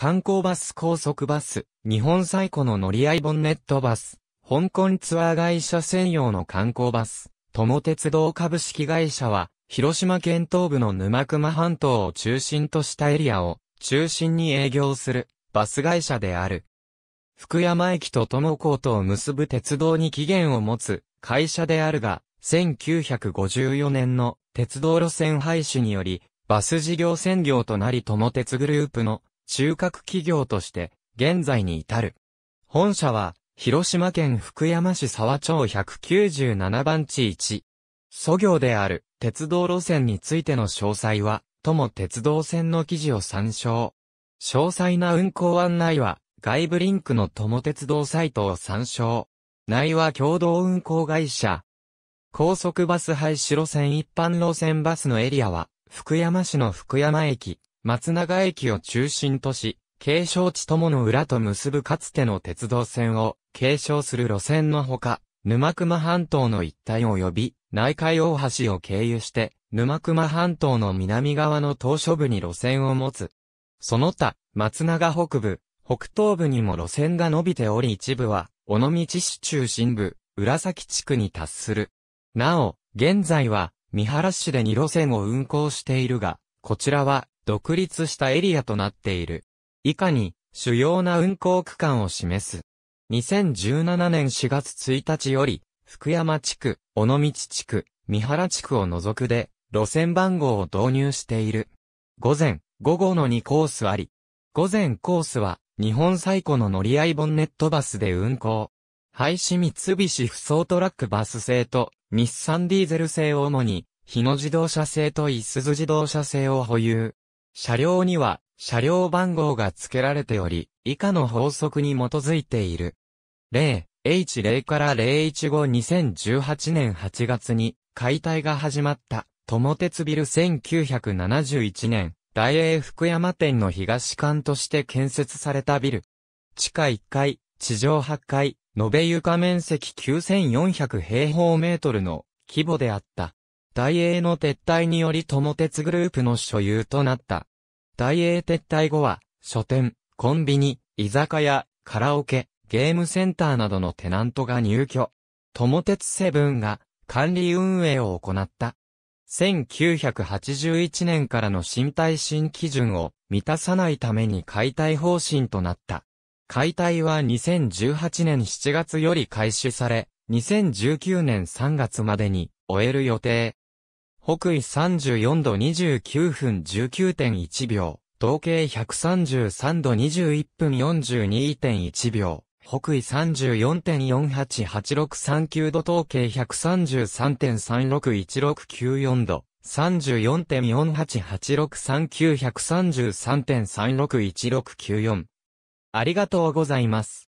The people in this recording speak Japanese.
観光バス高速バス、日本最古の乗り合いボンネットバス、香港ツアー会社専用の観光バス、友鉄道株式会社は、広島県東部の沼熊半島を中心としたエリアを中心に営業するバス会社である。福山駅と友港とを結ぶ鉄道に起源を持つ会社であるが、1954年の鉄道路線廃止により、バス事業専業となり友鉄グループの中核企業として現在に至る。本社は広島県福山市沢町197番地1。祖業である鉄道路線についての詳細は、とも鉄道線の記事を参照。詳細な運行案内は、外部リンクのとも鉄道サイトを参照。内は共同運行会社。高速バス廃止路線一般路線バスのエリアは、福山市の福山駅、松永駅を中心とし、継承地友の裏と結ぶかつての鉄道線を継承する路線のほか、沼熊半島の一帯及び内海大橋を経由して、沼熊半島の南側の島嶼部に路線を持つ。その他、松永北部、北東部にも路線が伸びており一部は、尾道市中心部、浦崎地区に達する。なお、現在は、三原市で2路線を運行しているが、こちらは、独立したエリアとなっている。以下に、主要な運行区間を示す。2017年4月1日より、福山地区、尾道地区、三原地区を除くで、路線番号を導入している。午前、午後の2コースあり。午前コースは、日本最古の乗り合いボンネットバスで運行。廃止三菱不走トラックバス製と、日産ディーゼル製を主に、日野自動車製と一鈴自動車製を保有。車両には車両番号が付けられており、以下の法則に基づいている。例、H0 から015 2018年8月に解体が始まった、友鉄ビル1971年、大英福山店の東館として建設されたビル。地下1階、地上8階、延べ床面積9400平方メートルの規模であった。大英の撤退により友鉄グループの所有となった。大英撤退後は、書店、コンビニ、居酒屋、カラオケ、ゲームセンターなどのテナントが入居。友鉄セブンが管理運営を行った。1981年からの新耐震基準を満たさないために解体方針となった。解体は2018年7月より開始され、2019年3月までに終える予定。北緯34度29分19.1秒、東経133度21分42.1秒、北緯34.48869度統計133.361694度、34.4886933.361694 3。ありがとうございます。